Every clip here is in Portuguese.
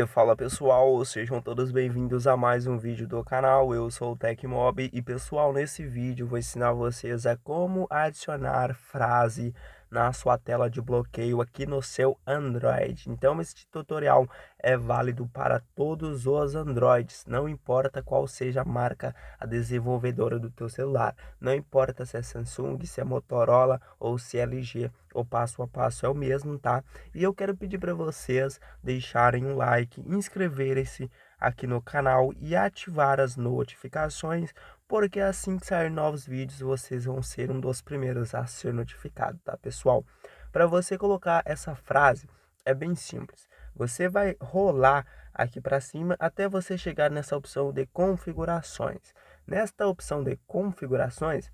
dia, fala pessoal, sejam todos bem-vindos a mais um vídeo do canal, eu sou o Tecmob e pessoal, nesse vídeo vou ensinar vocês a como adicionar frase na sua tela de bloqueio aqui no seu Android. Então esse tutorial é válido para todos os Androids, não importa qual seja a marca a desenvolvedora do teu celular, não importa se é Samsung, se é Motorola ou se é LG, o passo a passo é o mesmo, tá? E eu quero pedir para vocês deixarem um like, inscreverem-se aqui no canal e ativar as notificações, porque assim que sair novos vídeos vocês vão ser um dos primeiros a ser notificado, tá, pessoal? Para você colocar essa frase é bem simples. Você vai rolar aqui para cima até você chegar nessa opção de configurações. Nesta opção de configurações,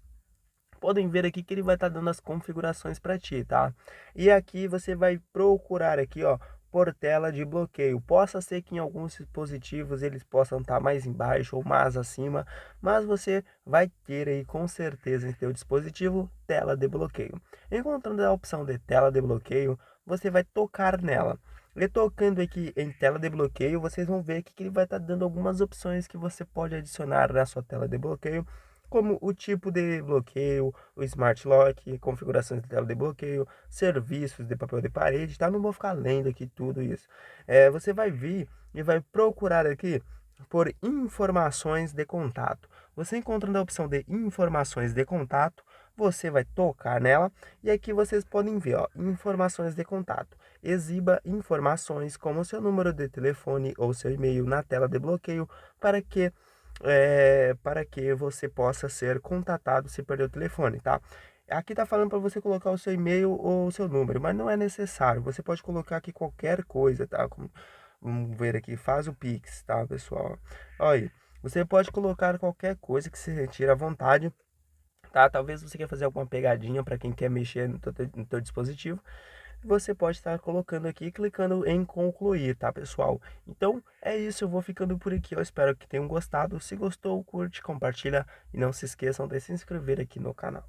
podem ver aqui que ele vai estar tá dando as configurações para ti, tá? E aqui você vai procurar aqui, ó, por tela de bloqueio. Possa ser que em alguns dispositivos eles possam estar tá mais embaixo ou mais acima, mas você vai ter aí com certeza em seu dispositivo tela de bloqueio. Encontrando a opção de tela de bloqueio, você vai tocar nela retocando tocando aqui em tela de bloqueio, vocês vão ver que ele vai estar tá dando algumas opções que você pode adicionar na sua tela de bloqueio, como o tipo de bloqueio, o smart lock, configurações de tela de bloqueio, serviços de papel de parede, tá? Não vou ficar lendo aqui tudo isso. É, você vai vir e vai procurar aqui por informações de contato. Você encontrando a opção de informações de contato, você vai tocar nela e aqui vocês podem ver, ó, informações de contato. Exiba informações como seu número de telefone ou seu e-mail na tela de bloqueio para que é, para que você possa ser contatado se perder o telefone, tá? Aqui tá falando para você colocar o seu e-mail ou o seu número, mas não é necessário. Você pode colocar aqui qualquer coisa, tá? Como, vamos ver aqui, faz o Pix, tá, pessoal? Olha aí, você pode colocar qualquer coisa que se retire à vontade tá? Talvez você quer fazer alguma pegadinha para quem quer mexer no teu, no teu dispositivo. Você pode estar colocando aqui, clicando em concluir, tá, pessoal? Então, é isso, eu vou ficando por aqui. Eu espero que tenham gostado. Se gostou, curte, compartilha e não se esqueçam de se inscrever aqui no canal.